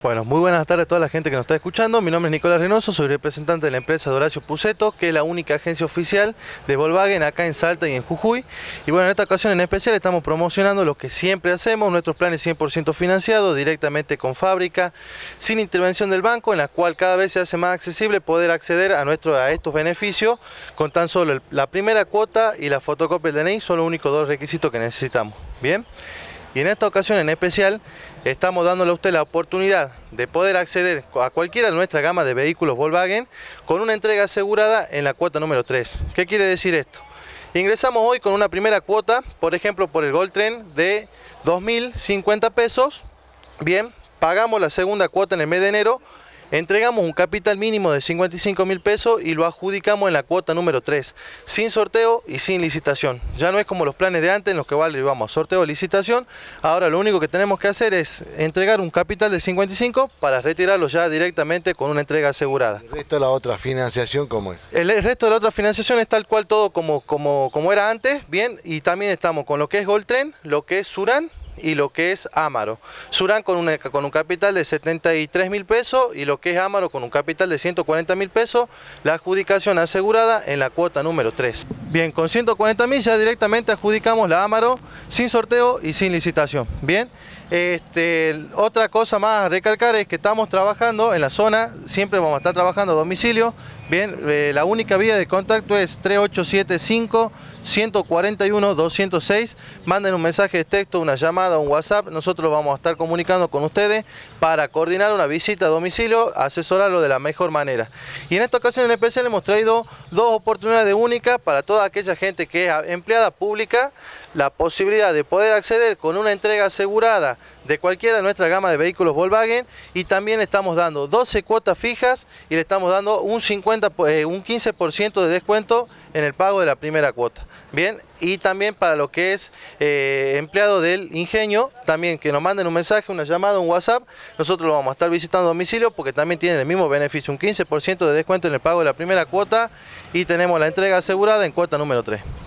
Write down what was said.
Bueno, muy buenas tardes a toda la gente que nos está escuchando. Mi nombre es Nicolás Reynoso, soy representante de la empresa Doracio Puceto, que es la única agencia oficial de Volkswagen acá en Salta y en Jujuy. Y bueno, en esta ocasión en especial estamos promocionando lo que siempre hacemos, nuestros planes 100% financiados directamente con fábrica, sin intervención del banco, en la cual cada vez se hace más accesible poder acceder a, nuestro, a estos beneficios con tan solo la primera cuota y la fotocopia del DNI, son los únicos dos requisitos que necesitamos. Bien. Y en esta ocasión en especial estamos dándole a usted la oportunidad de poder acceder a cualquiera de nuestra gama de vehículos Volkswagen con una entrega asegurada en la cuota número 3. ¿Qué quiere decir esto? Ingresamos hoy con una primera cuota, por ejemplo por el Gold de 2.050 pesos. Bien, pagamos la segunda cuota en el mes de enero Entregamos un capital mínimo de 55 mil pesos y lo adjudicamos en la cuota número 3, sin sorteo y sin licitación. Ya no es como los planes de antes en los que vale, vamos, sorteo, licitación. Ahora lo único que tenemos que hacer es entregar un capital de 55 para retirarlo ya directamente con una entrega asegurada. ¿El resto de la otra financiación cómo es? El, resto de la otra financiación es tal cual todo como, como, como era antes, bien, y también estamos con lo que es Tren, lo que es Surán y lo que es Amaro. Surán con, con un capital de 73 mil pesos y lo que es Amaro con un capital de 140 mil pesos, la adjudicación asegurada en la cuota número 3. Bien, con 140 mil ya directamente adjudicamos la Amaro sin sorteo y sin licitación. Bien, este, otra cosa más a recalcar es que estamos trabajando en la zona, siempre vamos a estar trabajando a domicilio. Bien, eh, la única vía de contacto es 3875 141 206. Manden un mensaje de texto, una llamada a un WhatsApp, nosotros vamos a estar comunicando con ustedes para coordinar una visita a domicilio, asesorarlo de la mejor manera. Y en esta ocasión en especial hemos traído dos oportunidades únicas para toda aquella gente que es empleada pública, la posibilidad de poder acceder con una entrega asegurada de cualquiera de nuestra gama de vehículos Volkswagen y también estamos dando 12 cuotas fijas y le estamos dando un, 50, eh, un 15% de descuento en el pago de la primera cuota. Bien, y también para lo que es eh, empleado del ingeniero este también que nos manden un mensaje, una llamada, un WhatsApp. Nosotros lo vamos a estar visitando a domicilio porque también tienen el mismo beneficio, un 15% de descuento en el pago de la primera cuota y tenemos la entrega asegurada en cuota número 3.